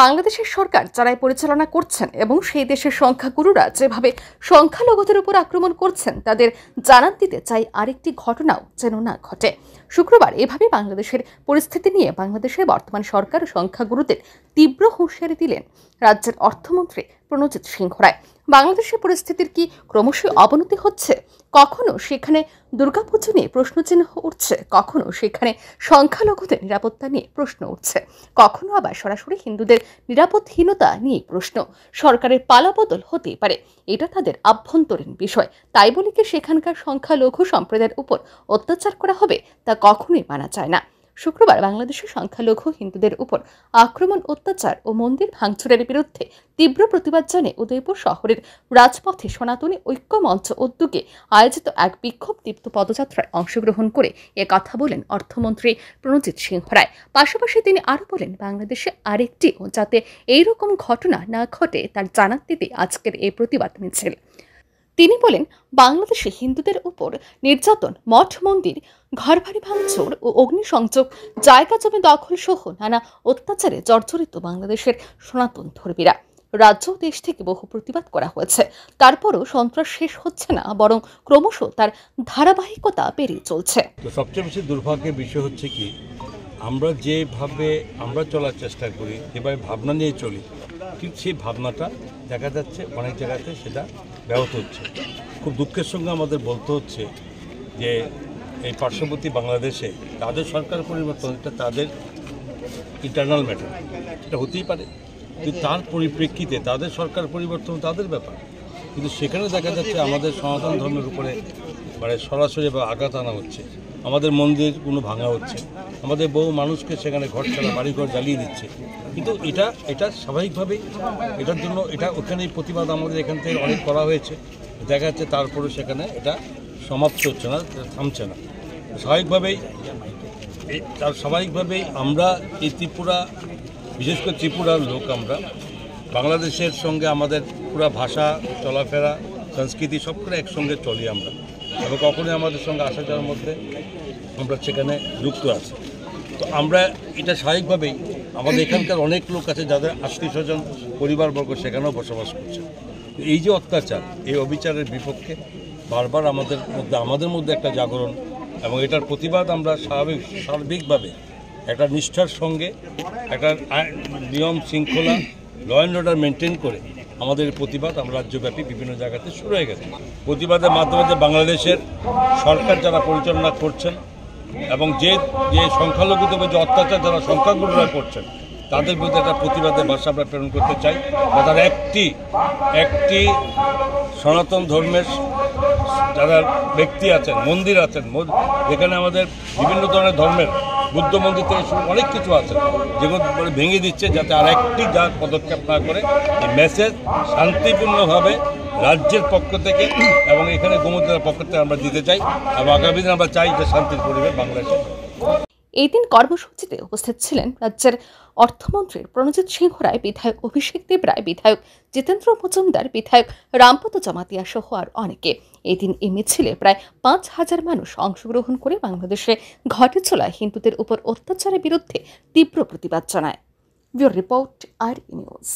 বাংলাদেশের সরকার যারাই পরিচালনা করছেন এবং সেই দেশের সংখ্যাগুরুরা যেভাবে সংখ্যালঘুদের উপর আক্রমণ করছেন তাদের জানান দিতে চাই আরেকটি ঘটনাও যেন না ঘটে শুক্রবার এভাবে বাংলাদেশের পরিস্থিতি নিয়ে বাংলাদেশের বর্তমান সরকার সংখ্যাগুরুদের তীব্র হুঁশিয়ারি দিলেন রাজ্যের অর্থমন্ত্রী প্রণজিত সিংহ রায় বাংলাদেশের পরিস্থিতির কি ক্রমশই অবনতি হচ্ছে কখনো সেখানে দুর্গাপুজো নিয়ে প্রশ্নচিহ্ন উঠছে কখনো সেখানে সংখ্যালঘুদের নিরাপত্তা নিয়ে প্রশ্ন উঠছে কখনো আবার সরাসরি হিন্দুদের নিরাপদহীনতা নিয়ে প্রশ্ন সরকারের পালাবদল হতেই পারে এটা তাদের আভ্যন্তরীণ বিষয় তাই বলে কি সেখানকার সংখ্যালঘু সম্প্রদায়ের উপর অত্যাচার করা হবে তা কখনোই মানা যায় না শুক্রবার বাংলাদেশের সংখ্যালঘু হিন্দুদের উপর আক্রমণ অত্যাচার ও মন্দির ভাঙচুরের বিরুদ্ধে তীব্র প্রতিবাদ জানিয়ে উদয়পুর শহরের রাজপথে সনাতনী ঐক্য মঞ্চ উদ্যোগে আয়োজিত এক বিক্ষোভ তীব্র পদযাত্রায় অংশগ্রহণ করে এ কথা বলেন অর্থমন্ত্রী প্রণজিৎ সিংহ রায় পাশাপাশি তিনি আরও বলেন বাংলাদেশে আরেকটিও যাতে এইরকম ঘটনা না ঘটে তার জানান দিতে আজকের এই প্রতিবাদ মিছিল তিনি বলেন বাংলাদেশে হিন্দুদের উপর নির্যাতন মঠ মন্দির ঘরবাড়ি ভাঙচুর ও অগ্নিসংযোগ জায়গা জমি দখল সহ নানা অত্যাচারে জর্জরিত বাংলাদেশের সনাতন ধর্মীরা রাজ্য দেশ থেকে বহু প্রতিবাদ করা হয়েছে তারপরও সন্ত্রাস শেষ হচ্ছে না বরং ক্রমশ তার ধারাবাহিকতা পেরিয়ে চলছে সবচেয়ে বেশি দুর্ভাগ্যের বিষয় হচ্ছে কি আমরা যেভাবে আমরা চলার চেষ্টা করি যেভাবে ভাবনা নিয়ে চলি ঠিক সেই ভাবনাটা দেখা যাচ্ছে অনেক জায়গাতে সেটা ব্যাহত হচ্ছে খুব দুঃখের সঙ্গে আমাদের বলতে হচ্ছে যে এই পার্শ্ববর্তী বাংলাদেশে তাদের সরকার পরিবর্তন এটা তাদের ইন্টারনাল ম্যাটার এটা হতেই পারে কিন্তু তার পরিপ্রেক্ষিতে তাদের সরকার পরিবর্তন তাদের ব্যাপার কিন্তু সেখানে দেখা যাচ্ছে আমাদের সনাতন ধর্মের উপরে মানে সরাসরি বা আঘাত আনা হচ্ছে আমাদের মন্দির কোনো ভাঙা হচ্ছে আমাদের বহু মানুষকে সেখানে ঘর ছাড়া বাড়িঘর জ্বালিয়ে দিচ্ছে কিন্তু এটা এটা স্বাভাবিকভাবেই এটার জন্য এটা ওখানেই প্রতিবাদ আমাদের এখান থেকে অনেক করা হয়েছে দেখা যাচ্ছে তারপরে সেখানে এটা সমাপ্ত হচ্ছে না থামছে না স্বাভাবিকভাবেই তার স্বাভাবিকভাবেই আমরা এই ত্রিপুরা বিশেষ করে ত্রিপুরার লোক আমরা বাংলাদেশের সঙ্গে আমাদের পুরা ভাষা চলাফেরা সংস্কৃতি সবগুলো একসঙ্গে চলি আমরা এবং কখনোই আমাদের সঙ্গে আসা যাওয়ার মধ্যে আমরা সেখানে যুক্ত আছি তো আমরা এটা স্বাভাবিকভাবেই আমাদের এখানকার অনেক লোক আছে যাদের আত্মীয় স্বজন পরিবারবর্গ সেখানেও বসবাস করছে এই যে অত্যাচার এই অবিচারের বিপক্ষে বারবার আমাদের মধ্যে আমাদের মধ্যে একটা জাগরণ এবং এটার প্রতিবাদ আমরা স্বাভাবিক সার্বিকভাবে একটা নিষ্ঠার সঙ্গে একটা নিয়ম শৃঙ্খলা ল অ্যান্ড অর্ডার মেনটেন করে আমাদের প্রতিবাদ আমরা রাজ্যব্যাপী বিভিন্ন জায়গাতে শুরু হয়ে গেছে প্রতিবাদের মাধ্যমে বাংলাদেশের সরকার যারা পরিচালনা করছেন এবং যে যে তবে যে অত্যাচার যারা সংখ্যাগুলো করছেন তাদের বিরুদ্ধে একটা প্রতিবাদের ভাষা আমরা প্রেরণ করতে চাই তাদের একটি একটি সনাতন ধর্মের যারা ব্যক্তি আছেন মন্দির আছেন যেখানে আমাদের বিভিন্ন ধরনের ধর্মের বুদ্ধ মন্দির থেকে শুরু অনেক কিছু আছে যেগুলো মানে ভেঙে দিচ্ছে যাতে আর একটি যা পদক্ষেপ না করে এই মেসেজ শান্তিপূর্ণভাবে রাজ্যের পক্ষ থেকে এবং এখানে গোমতলার পক্ষ থেকে আমরা দিতে চাই এবং আগামী দিন আমরা চাই যে শান্তির পরিবেশ বাংলাদেশে এই দিন কর্মসূচিতে উপস্থিত ছিলেন রাজ্যের অর্থমন্ত্রী প্রণজিৎ সিংহ রায় বিধায়ক অভিষেক দেব রায় বিধায়ক জিতেন্দ্র মজুমদার বিধায়ক রামপদ জমাতিয়া সহ আর অনেকে এই দিন এই মিছিলে প্রায় পাঁচ হাজার মানুষ অংশগ্রহণ করে বাংলাদেশে ঘটে চলা হিন্দুদের উপর অত্যাচারের বিরুদ্ধে তীব্র প্রতিবাদ জানায় রিপোর্ট আর নিউজ